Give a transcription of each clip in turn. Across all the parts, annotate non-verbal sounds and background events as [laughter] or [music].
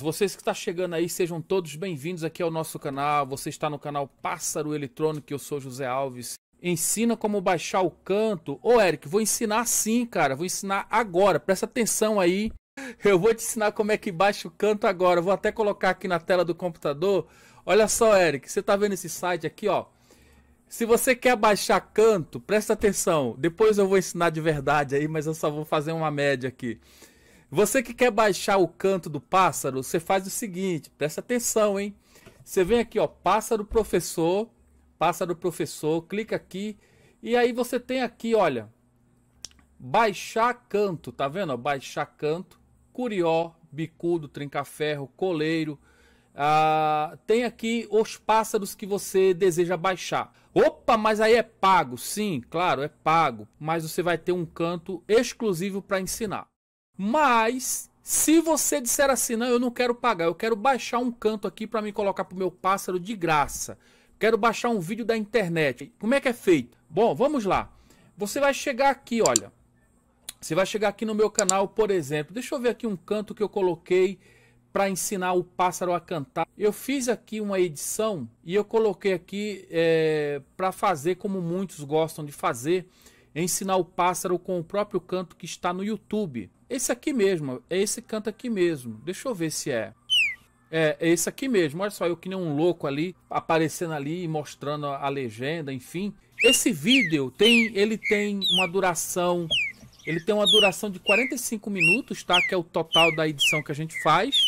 Vocês que estão tá chegando aí, sejam todos bem-vindos aqui ao nosso canal. Você está no canal Pássaro Eletrônico, eu sou José Alves. Ensina como baixar o canto. Ô, Eric, vou ensinar sim, cara. Vou ensinar agora. Presta atenção aí. [laughs] Eu vou te ensinar como é que baixa o canto agora. Vou até colocar aqui na tela do computador. Olha só, Eric, você está vendo esse site aqui, ó. Se você quer baixar canto, presta atenção. Depois eu vou ensinar de verdade aí, mas eu só vou fazer uma média aqui. Você que quer baixar o canto do pássaro, você faz o seguinte, presta atenção, hein? Você vem aqui, ó, pássaro professor, pássaro professor, clica aqui e aí você tem aqui, olha, baixar canto, tá vendo? baixar canto, curió, bicudo, trincaferro, coleiro. Ah, tem aqui os pássaros que você deseja baixar. Opa, mas aí é pago. Sim, claro, é pago. Mas você vai ter um canto exclusivo para ensinar. Mas se você disser assim, não, eu não quero pagar, eu quero baixar um canto aqui para me colocar pro meu pássaro de graça. Quero baixar um vídeo da internet. Como é que é feito? Bom, vamos lá. Você vai chegar aqui, olha. Você vai chegar aqui no meu canal, por exemplo. Deixa eu ver aqui um canto que eu coloquei para ensinar o pássaro a cantar. Eu fiz aqui uma edição e eu coloquei aqui é, para fazer como muitos gostam de fazer, ensinar o pássaro com o próprio canto que está no YouTube. Esse aqui mesmo, é esse canto aqui mesmo. Deixa eu ver se é. É, é esse aqui mesmo. Olha só, eu que nem um louco ali, aparecendo ali, mostrando a legenda, enfim. Esse vídeo tem, ele tem uma duração, ele tem uma duração de 45 minutos, tá? Que é o total da edição que a gente faz.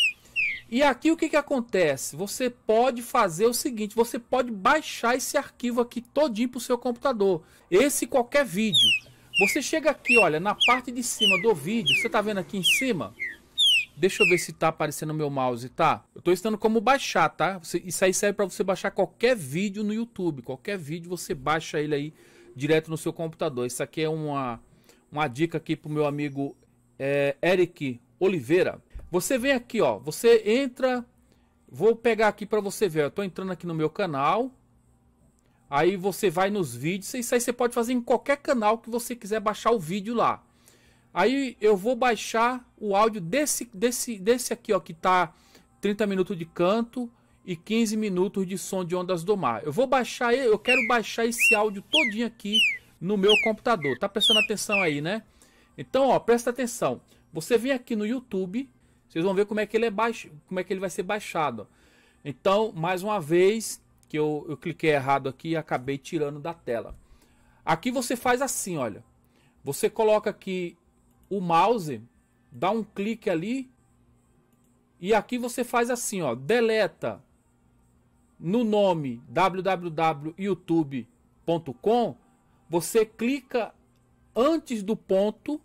E aqui o que, que acontece? Você pode fazer o seguinte, você pode baixar esse arquivo aqui todinho para o seu computador. Esse qualquer vídeo. Você chega aqui, olha, na parte de cima do vídeo, você tá vendo aqui em cima? Deixa eu ver se tá aparecendo o meu mouse, tá? Eu tô ensinando como baixar, tá? isso aí serve para você baixar qualquer vídeo no YouTube. Qualquer vídeo você baixa ele aí direto no seu computador. Isso aqui é uma, uma dica aqui pro meu amigo é, Eric Oliveira. Você vem aqui, ó. Você entra... Vou pegar aqui para você ver. Eu tô entrando aqui no meu canal. Aí você vai nos vídeos, isso aí você pode fazer em qualquer canal que você quiser baixar o vídeo lá. Aí eu vou baixar o áudio desse, desse, desse aqui, ó, que tá 30 minutos de canto e 15 minutos de som de ondas do mar. Eu vou baixar, eu quero baixar esse áudio todinho aqui no meu computador. Tá prestando atenção aí, né? Então, ó, presta atenção. Você vem aqui no YouTube, vocês vão ver como é que ele é baixo, como é que ele vai ser baixado. Então, mais uma vez, que eu, eu cliquei errado aqui e acabei tirando da tela. Aqui você faz assim, olha. Você coloca aqui o mouse, dá um clique ali e aqui você faz assim, ó, deleta no nome www.youtube.com, você clica antes do ponto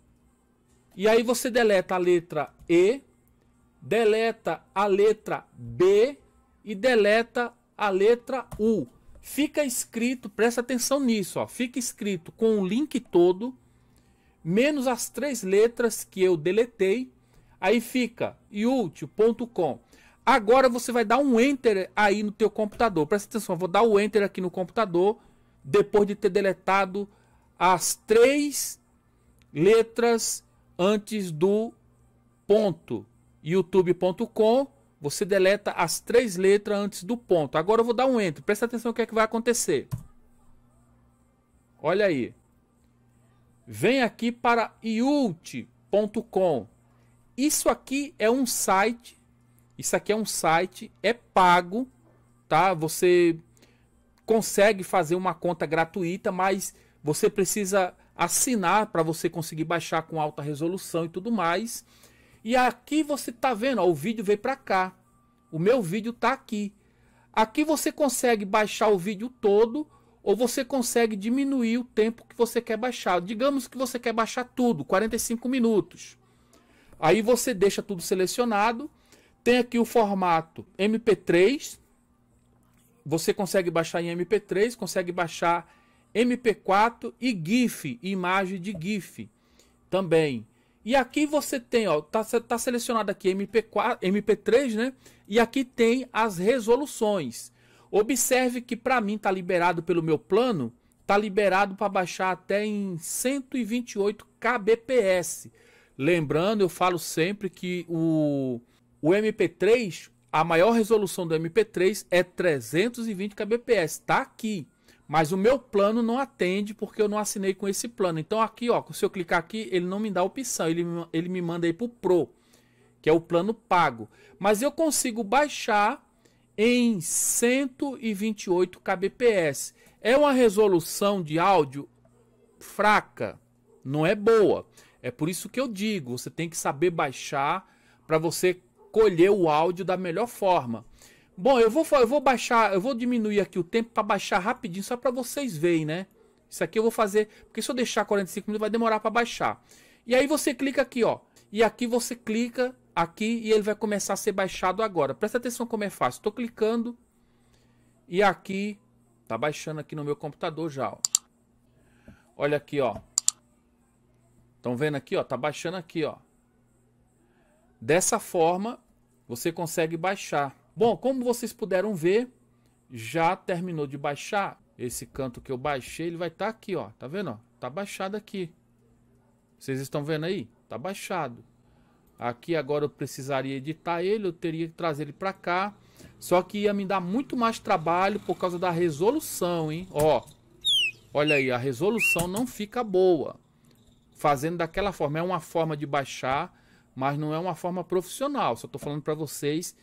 e aí você deleta a letra E, deleta a letra B e deleta a letra U. Fica escrito, presta atenção nisso, ó, fica escrito com o link todo, menos as três letras que eu deletei, aí fica youtube.com Agora você vai dar um enter aí no teu computador. Presta atenção, vou dar o enter aqui no computador depois de ter deletado as três letras antes do ponto youtube.com você deleta as três letras antes do ponto. Agora eu vou dar um enter. Presta atenção o que é que vai acontecer. Olha aí. Vem aqui para iult.com. Isso aqui é um site. Isso aqui é um site. É pago. Tá? Você consegue fazer uma conta gratuita, mas você precisa assinar para você conseguir baixar com alta resolução e tudo mais. E aqui você está vendo, ó, o vídeo veio para cá. O meu vídeo está aqui. Aqui você consegue baixar o vídeo todo ou você consegue diminuir o tempo que você quer baixar. Digamos que você quer baixar tudo, 45 minutos. Aí você deixa tudo selecionado. Tem aqui o formato MP3. Você consegue baixar em MP3, consegue baixar MP4 e GIF, imagem de GIF também. E aqui você tem, ó, tá, tá selecionado aqui MP4, MP3, né? E aqui tem as resoluções. Observe que para mim tá liberado pelo meu plano, tá liberado para baixar até em 128 kbps. Lembrando, eu falo sempre que o, o MP3, a maior resolução do MP3 é 320 kbps, tá aqui. Mas o meu plano não atende porque eu não assinei com esse plano. Então aqui, ó, se eu clicar aqui, ele não me dá opção, ele, ele me manda aí pro Pro, que é o plano pago. Mas eu consigo baixar em 128 kbps. É uma resolução de áudio fraca, não é boa. É por isso que eu digo, você tem que saber baixar para você colher o áudio da melhor forma. Bom, eu vou, eu vou baixar, eu vou diminuir aqui o tempo para baixar rapidinho, só para vocês verem, né? Isso aqui eu vou fazer, porque se eu deixar 45 minutos vai demorar para baixar. E aí você clica aqui, ó. E aqui você clica aqui e ele vai começar a ser baixado agora. Presta atenção como é fácil. Estou clicando e aqui tá baixando aqui no meu computador já, ó. Olha aqui, ó. Estão vendo aqui, ó? Tá baixando aqui, ó. Dessa forma, você consegue baixar. Bom, como vocês puderam ver, já terminou de baixar. Esse canto que eu baixei, ele vai estar tá aqui, ó. Tá vendo? Ó? Tá baixado aqui. Vocês estão vendo aí? Tá baixado. Aqui agora eu precisaria editar ele, eu teria que trazer ele para cá. Só que ia me dar muito mais trabalho por causa da resolução, hein? Ó, olha aí, a resolução não fica boa. Fazendo daquela forma, é uma forma de baixar, mas não é uma forma profissional. Só estou falando para vocês